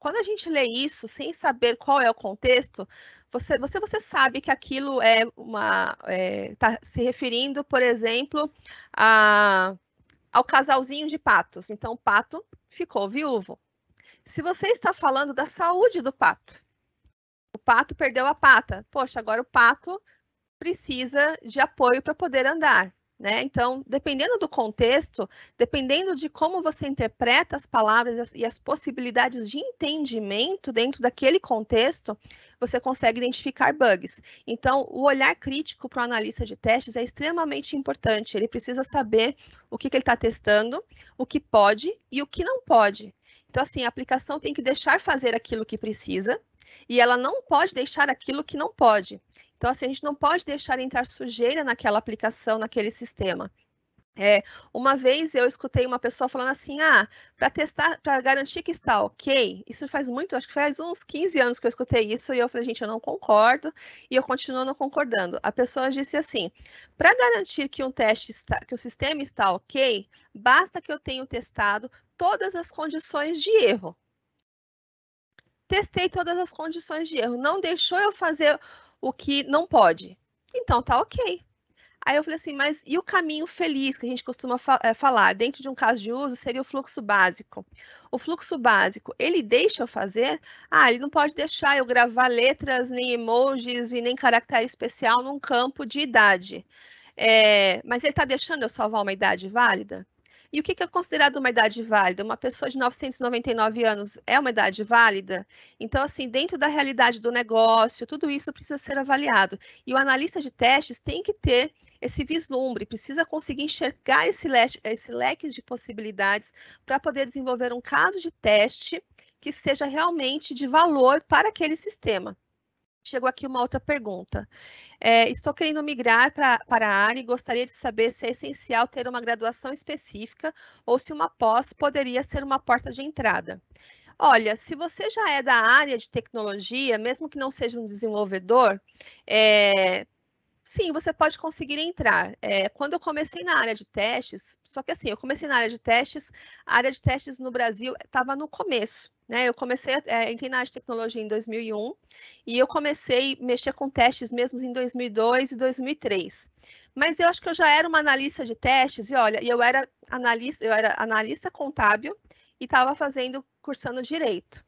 Quando a gente lê isso sem saber qual é o contexto, você, você, você sabe que aquilo é uma. está é, tá se referindo, por exemplo, a ao casalzinho de patos. Então, o pato ficou viúvo. Se você está falando da saúde do pato, o pato perdeu a pata. Poxa, agora o pato precisa de apoio para poder andar. Né? Então, dependendo do contexto, dependendo de como você interpreta as palavras e as possibilidades de entendimento dentro daquele contexto, você consegue identificar bugs. Então, o olhar crítico para o analista de testes é extremamente importante. Ele precisa saber o que, que ele está testando, o que pode e o que não pode. Então, assim, a aplicação tem que deixar fazer aquilo que precisa e ela não pode deixar aquilo que não pode. Então, assim, a gente não pode deixar entrar sujeira naquela aplicação, naquele sistema. É, uma vez eu escutei uma pessoa falando assim: ah, para testar, para garantir que está ok. Isso faz muito, acho que faz uns 15 anos que eu escutei isso e eu falei: gente, eu não concordo e eu continuo não concordando. A pessoa disse assim: para garantir que um teste está, que o sistema está ok, basta que eu tenha testado todas as condições de erro. Testei todas as condições de erro, não deixou eu fazer o que não pode. Então tá ok. Aí eu falei assim, mas e o caminho feliz que a gente costuma fa eh, falar dentro de um caso de uso seria o fluxo básico. O fluxo básico, ele deixa eu fazer? Ah, ele não pode deixar eu gravar letras, nem emojis e nem caractere especial num campo de idade. É, mas ele está deixando eu salvar uma idade válida? E o que, é considerado uma idade válida? Uma pessoa de 999 anos é uma idade válida? Então, assim, dentro da realidade do negócio, tudo isso precisa ser avaliado. E o analista de testes tem que ter esse vislumbre, precisa conseguir enxergar esse, leque, esse leque de possibilidades para poder desenvolver um caso de teste que seja realmente de valor para aquele sistema. Chegou aqui uma outra pergunta. É, estou querendo migrar pra, para a área e gostaria de saber se é essencial ter uma graduação específica ou se uma pós poderia ser uma porta de entrada. Olha, se você já é da área de tecnologia, mesmo que não seja um desenvolvedor, é, Sim, você pode conseguir entrar. É, quando eu comecei na área de testes, só que assim, eu comecei na área de testes, a área de testes no Brasil estava no começo. Né? Eu comecei a é, entrei na área de tecnologia em 2001 e eu comecei a mexer com testes mesmo em 2002 e 2003. Mas eu acho que eu já era uma analista de testes e olha, eu era analista, eu era analista contábil e estava fazendo cursando direito.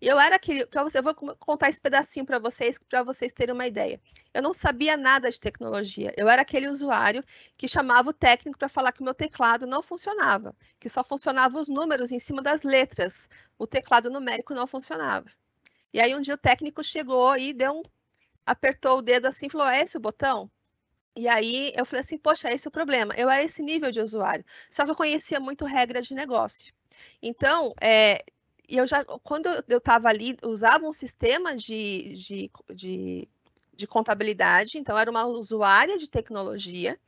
eu era aquele, você, eu vou contar esse pedacinho para vocês, para vocês terem uma ideia. Eu não sabia nada de tecnologia. Eu era aquele usuário que chamava o técnico para falar que o meu teclado não funcionava, que só funcionavam os números em cima das letras o teclado numérico não funcionava. E aí um dia o técnico chegou e deu um, apertou o dedo assim, falou: "É esse o botão?" E aí eu falei assim: "Poxa, é esse o problema. Eu era esse nível de usuário, só que eu conhecia muito regra de negócio. Então, é, eu já quando eu estava ali, usava um sistema de, de, de de contabilidade, então era uma usuária de tecnologia,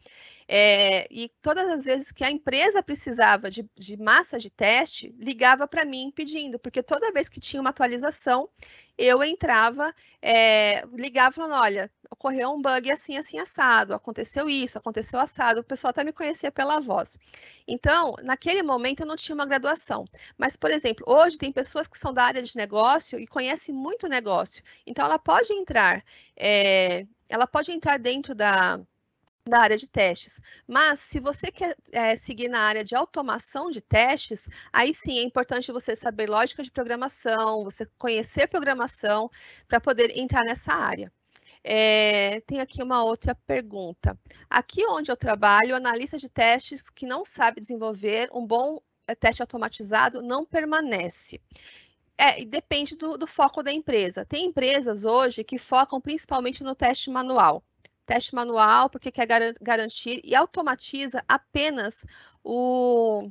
é, e todas as vezes que a empresa precisava de, de massa de teste, ligava para mim pedindo, porque toda vez que tinha uma atualização, eu entrava, é, ligava falando: olha, ocorreu um bug assim, assim, assado, aconteceu isso, aconteceu assado, o pessoal até me conhecia pela voz. Então, naquele momento eu não tinha uma graduação. Mas, por exemplo, hoje tem pessoas que são da área de negócio e conhecem muito negócio. Então, ela pode entrar, é, ela pode entrar dentro da da área de testes. Mas se você quer é, seguir na área de automação de testes, aí sim é importante você saber lógica de programação, você conhecer programação para poder entrar nessa área. É, tem aqui uma outra pergunta. Aqui onde eu trabalho, analista de testes que não sabe desenvolver um bom é, teste automatizado não permanece. É, depende do, do foco da empresa. Tem empresas hoje que focam principalmente no teste manual teste manual, porque quer garantir e automatiza apenas o,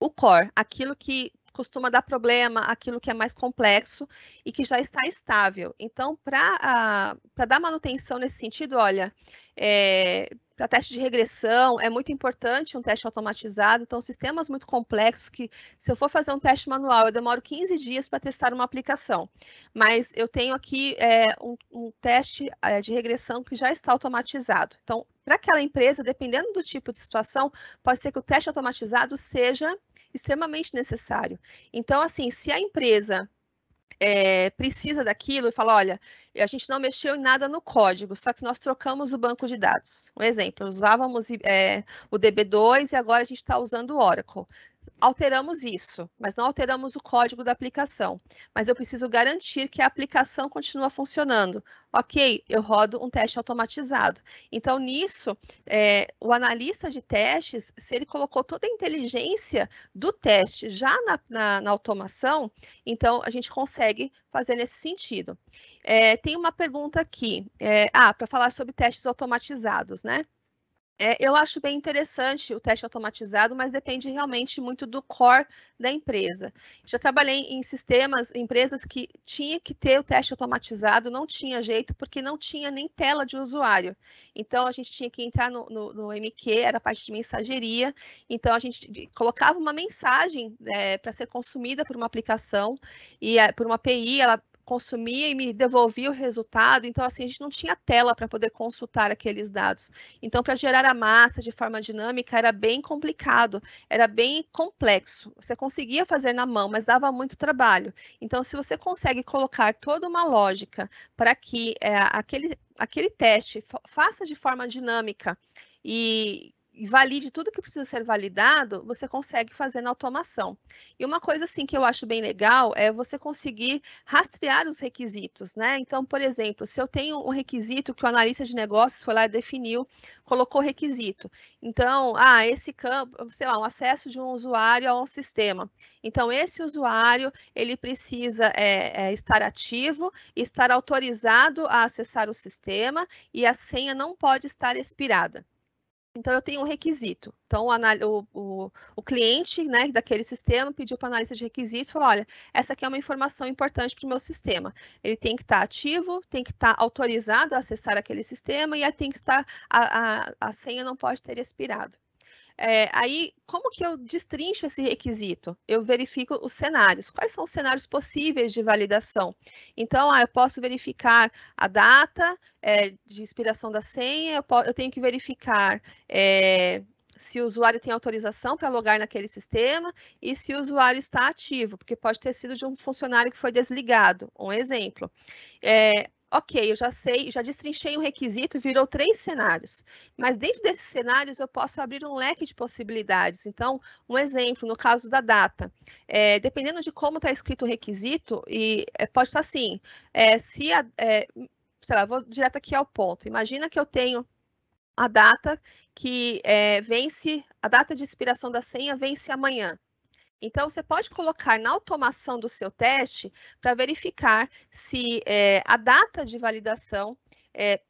o core, aquilo que costuma dar problema, aquilo que é mais complexo e que já está estável. Então, para ah, dar manutenção nesse sentido, olha, é, para teste de regressão, é muito importante um teste automatizado. Então, sistemas muito complexos que, se eu for fazer um teste manual, eu demoro 15 dias para testar uma aplicação. Mas eu tenho aqui é, um, um, teste é, de regressão que já está automatizado. Então, para aquela empresa, dependendo do tipo de situação, pode ser que o teste automatizado seja extremamente necessário. Então, assim, se a empresa é, precisa daquilo e fala, olha, a gente não mexeu em nada no código, só que nós trocamos o banco de dados. Um exemplo, usávamos é, o DB2 e agora a gente está usando o Oracle alteramos isso, mas não alteramos o código da aplicação. Mas eu preciso garantir que a aplicação continua funcionando. Ok, eu rodo um teste automatizado. Então, nisso, é, o analista de testes, se ele colocou toda a inteligência do teste já na, na, na automação, então a gente consegue fazer nesse sentido. É, tem uma pergunta aqui. É, ah, para falar sobre testes automatizados, né? É, eu acho bem interessante o teste automatizado, mas depende realmente muito do core da empresa. Já trabalhei em sistemas, empresas que tinha que ter o teste automatizado, não tinha jeito, porque não tinha nem tela de usuário. Então, a gente tinha que entrar no, no, no MQ, era a parte de mensageria. Então, a gente colocava uma mensagem é, para ser consumida por uma aplicação, e é, por uma API, ela consumia e me devolvia o resultado. Então, assim, a gente não tinha tela para poder consultar aqueles dados. Então, para gerar a massa de forma dinâmica era bem complicado, era bem complexo. Você conseguia fazer na mão, mas dava muito trabalho. Então, se você consegue colocar toda uma lógica para que é, aquele, aquele teste faça de forma dinâmica e e valide tudo que precisa ser validado, você consegue fazer na automação. E uma coisa assim que eu acho bem legal é você conseguir rastrear os requisitos, né? Então, por exemplo, se eu tenho um requisito que o analista de negócios foi lá e definiu, colocou requisito. Então, ah, esse campo, sei lá, um acesso de um usuário a um sistema. Então, esse usuário ele precisa é, é, estar ativo, estar autorizado a acessar o sistema e a senha não pode estar expirada. Então, eu tenho um requisito. Então, o, o, o cliente né, daquele sistema pediu para o analista de requisitos e falou: olha, essa aqui é uma informação importante para o meu sistema. Ele tem que estar ativo, tem que estar autorizado a acessar aquele sistema e tem que estar. A, a, a senha não pode ter expirado. É, aí, como que eu destrincho esse requisito? Eu verifico os cenários. Quais são os cenários possíveis de validação? Então, ah, eu posso verificar a data é, de expiração da senha, eu, eu tenho que verificar é, se o usuário tem autorização para logar naquele sistema e se o usuário está ativo, porque pode ter sido de um funcionário que foi desligado. Um exemplo. É, ok, eu já sei, já destrinchei um requisito, virou três cenários. Mas dentro desses cenários eu posso abrir um leque de possibilidades. Então, um exemplo, no caso da data, é, dependendo de como está escrito o requisito, e é, pode estar tá assim, é, se a, é, sei lá, vou direto aqui ao ponto. Imagina que eu tenho a data que é, vence, a data de expiração da senha vence amanhã. Então, você pode colocar na automação do seu teste para verificar se é, a data de validação é,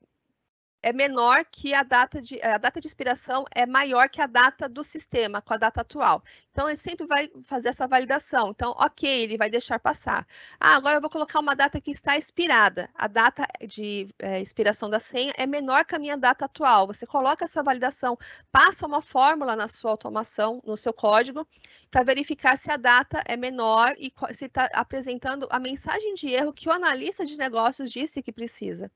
é menor que a data de a data de expiração é maior que a data do sistema com a data atual. Então ele sempre vai fazer essa validação. Então, ok, ele vai deixar passar. Ah, agora eu vou colocar uma data que está expirada. A data de é, expiração da senha é menor que a minha data atual. Você coloca essa validação, passa uma fórmula na sua automação, no seu código, para verificar se a data é menor e se está apresentando a mensagem de erro que o analista de negócios disse que precisa.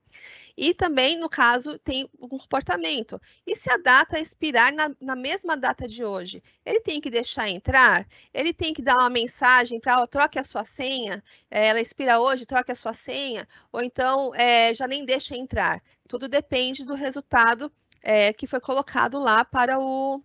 E também, no caso, tem um comportamento. E se a data expirar na, na mesma data de hoje? Ele tem que deixar entrar? Ele tem que dar uma mensagem para, troque a sua senha, eh, ela expira hoje, troque a sua senha, ou então é, já nem deixa entrar. Tudo depende do resultado é, que foi colocado lá para o,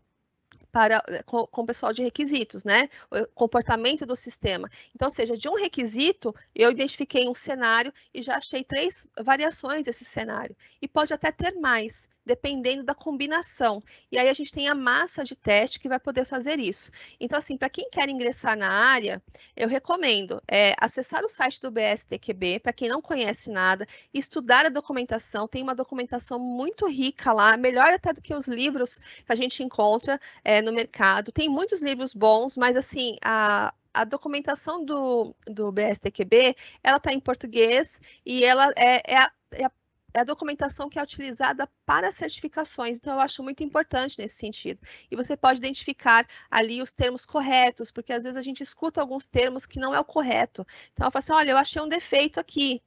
para, eh, com, com o pessoal de requisitos, né? O comportamento do sistema. Então, seja, de um requisito, eu identifiquei um cenário e já achei três variações desse cenário. E pode até ter mais dependendo da combinação. E aí a gente tem a massa de teste que vai poder fazer isso. Então, assim, para quem quer ingressar na área, eu recomendo é, acessar o site do BSTQB, para quem não conhece nada, estudar a documentação, tem uma documentação muito rica lá, melhor até do que os livros que a gente encontra é, no mercado. Tem muitos livros bons, mas assim, a, a documentação do, do BSTQB, ela está em português e ela é, é, a, é a é a documentação que é utilizada para certificações. Então, eu acho muito importante nesse sentido. E você pode identificar ali os termos corretos, porque às vezes a gente escuta alguns termos que não é o correto. Então, eu falo assim: olha, eu achei um defeito aqui.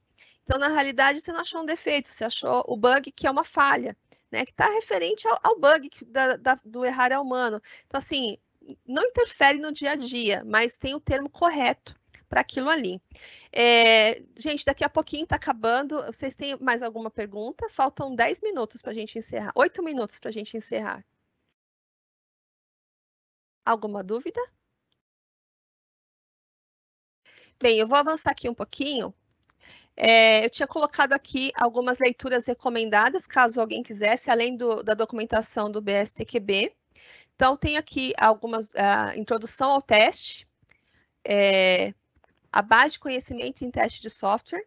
Então, na realidade, você não achou um defeito, você achou o bug que é uma falha, né? Que está referente ao, ao bug da, da, do errar é humano. Então, assim, não interfere no dia a dia, mas tem o termo correto para aquilo ali. É, gente, daqui a pouquinho está acabando. Vocês têm mais alguma pergunta? Faltam 10 minutos para a gente encerrar, 8 minutos para a gente encerrar. Alguma dúvida? Bem, eu vou avançar aqui um pouquinho. É, eu tinha colocado aqui algumas leituras recomendadas, caso alguém quisesse, além do, da documentação do BSTQB. Então, tem aqui algumas, a ah, introdução ao teste, é, a base de conhecimento em teste de software.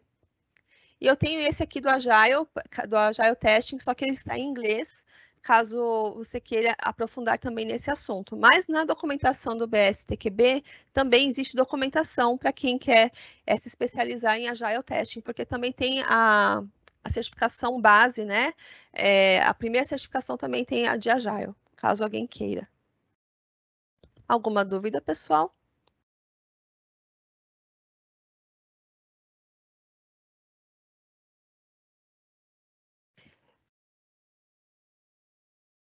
E eu tenho esse aqui do Agile, do Agile Testing, só que ele está em inglês, caso você queira aprofundar também nesse assunto. Mas na documentação do BSTQB também existe documentação para quem quer é, se especializar em Agile Testing, porque também tem a, a certificação base, né? É, a primeira certificação também tem a de Agile, caso alguém queira. Alguma dúvida, pessoal?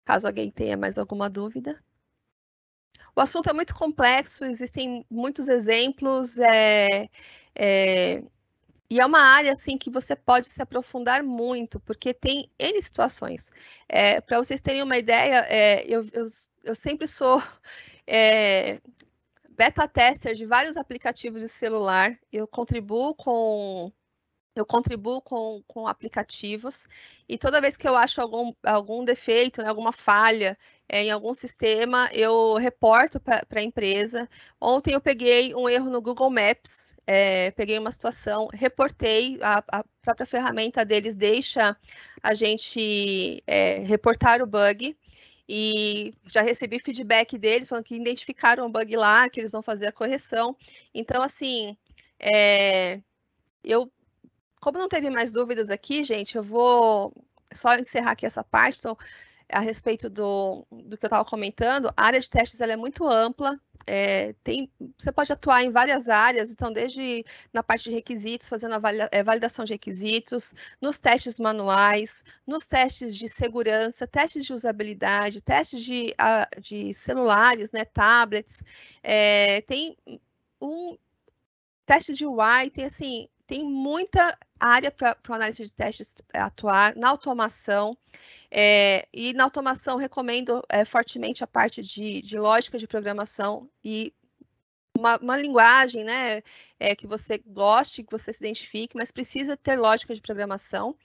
caso alguém tenha mais alguma dúvida. O assunto é muito complexo, existem muitos exemplos, é, é, e é uma área assim que você pode se aprofundar muito, porque tem N situações. É, Para vocês terem uma ideia, é, eu, eu, eu, sempre sou é, beta tester de vários aplicativos de celular, eu contribuo com eu contribuo com, com aplicativos e toda vez que eu acho algum, algum defeito, né, alguma falha é, em algum sistema, eu reporto para a empresa. Ontem eu peguei um erro no Google Maps, é, peguei uma situação, reportei, a, a, própria ferramenta deles deixa a gente é, reportar o bug. E já recebi feedback deles falando que identificaram o bug lá, que eles vão fazer a correção. Então, assim, é, eu como não teve mais dúvidas aqui, gente, eu vou só encerrar aqui essa parte então, a respeito do, do que eu estava comentando. A área de testes ela é muito ampla, é, tem, você pode atuar em várias áreas, então desde na parte de requisitos, fazendo a é, validação de requisitos, nos testes manuais, nos testes de segurança, testes de usabilidade, testes de, de celulares, né, tablets, é, tem um teste de UI, tem assim tem muita área para o análise de testes eh, atuar, na automação. É, e na automação, recomendo é, fortemente a parte de, de, lógica de programação e uma, uma linguagem né, é, que você goste, que você se identifique, mas precisa ter lógica de programação.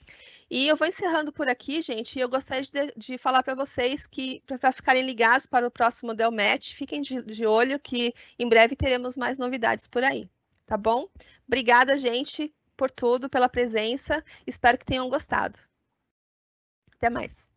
E eu vou encerrando por aqui, gente. E eu gostaria de, de falar para vocês que, para ficarem ligados para o próximo Delmatch, fiquem de, de olho que em breve teremos mais novidades por aí tá bom? Obrigada, gente, por tudo, pela presença. Espero que tenham gostado. Até mais.